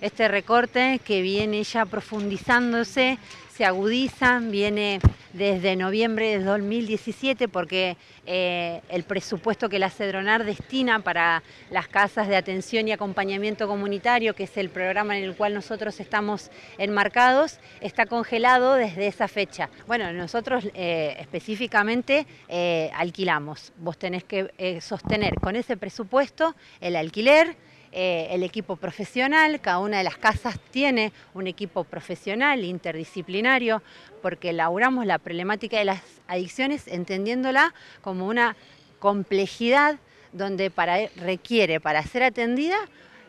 este recorte que viene ya profundizándose, se agudiza, viene desde noviembre de 2017 porque eh, el presupuesto que la Cedronar destina para las casas de atención y acompañamiento comunitario, que es el programa en el cual nosotros estamos enmarcados, está congelado desde esa fecha. Bueno, nosotros eh, específicamente eh, alquilamos. Vos tenés que sostener con ese presupuesto el alquiler, eh, el equipo profesional, cada una de las casas tiene un equipo profesional interdisciplinario, porque laburamos la problemática de las adicciones entendiéndola como una complejidad donde requiere para ser atendida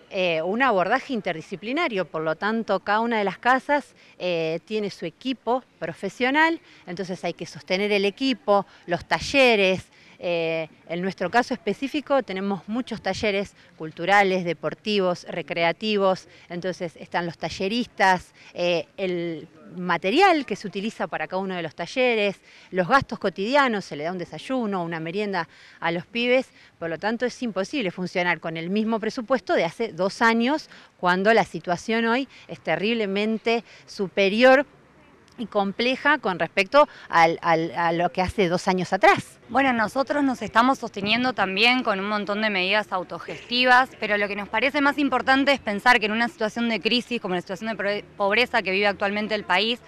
eh, un abordaje interdisciplinario, por lo tanto cada una de las casas eh, tiene su equipo profesional, entonces hay que sostener el equipo, los talleres, eh, en nuestro caso específico tenemos muchos talleres culturales, deportivos, recreativos, entonces están los talleristas, el material que se utiliza para cada uno de los talleres, los gastos cotidianos, se le da un desayuno, una merienda a los pibes, por lo tanto es imposible funcionar con el mismo presupuesto de hace dos años, cuando la situación hoy es terriblemente superior y compleja con respecto al, a lo que hace dos años atrás. Bueno, nosotros nos estamos sosteniendo también con un montón de medidas autogestivas, pero lo que nos parece más importante es pensar que en una situación de crisis como la situación de pobreza que vive actualmente el país,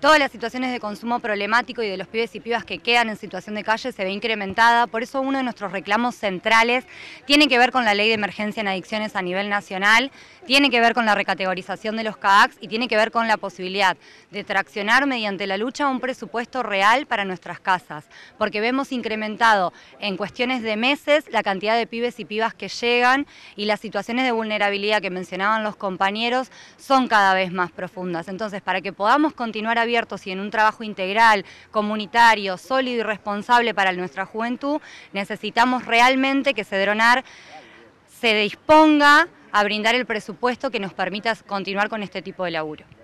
todas las situaciones de consumo problemático y de los pibes y pibas que quedan en situación de calle se ve incrementada. Por eso uno de nuestros reclamos centrales tiene que ver con la ley de emergencia en adicciones a nivel nacional, tiene que ver con la recategorización de los CAACs y tiene que ver con la posibilidad de traccionar mediante la lucha un presupuesto real para nuestras casas. Porque vemos incrementado en cuestiones de meses la cantidad de pibes y pibas que llegan y las situaciones de vulnerabilidad que mencionaban los compañeros son cada vez más profundas. Entonces, para que podamos continuar a y en un trabajo integral, comunitario, sólido y responsable para nuestra juventud, necesitamos realmente que Cedronar se disponga a brindar el presupuesto que nos permita continuar con este tipo de laburo.